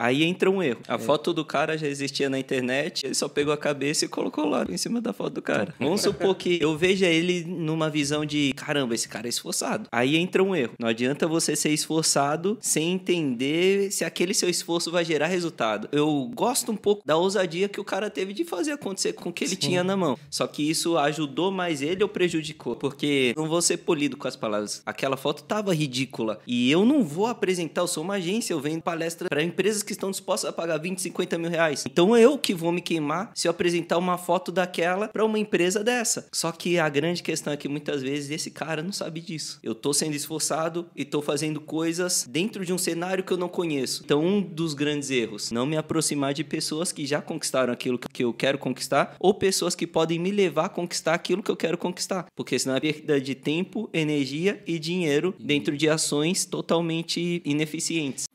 Aí entra um erro. A é. foto do cara já existia na internet, ele só pegou a cabeça e colocou lá em cima da foto do cara. Vamos supor que eu veja ele numa visão de caramba, esse cara é esforçado. Aí entra um erro. Não adianta você ser esforçado sem entender se aquele seu esforço vai gerar resultado. Eu gosto um pouco da ousadia que o cara teve de fazer acontecer com o que ele Sim. tinha na mão. Só que isso ajudou mais ele ou prejudicou? Porque não vou ser polido com as palavras. Aquela foto tava ridícula. E eu não vou apresentar, eu sou uma agência, eu venho palestra para empresas que que estão dispostos a pagar 20, 50 mil reais. Então eu que vou me queimar se eu apresentar uma foto daquela para uma empresa dessa. Só que a grande questão é que muitas vezes esse cara não sabe disso. Eu tô sendo esforçado e tô fazendo coisas dentro de um cenário que eu não conheço. Então um dos grandes erros, não me aproximar de pessoas que já conquistaram aquilo que eu quero conquistar ou pessoas que podem me levar a conquistar aquilo que eu quero conquistar. Porque senão é perda de tempo, energia e dinheiro dentro de ações totalmente ineficientes.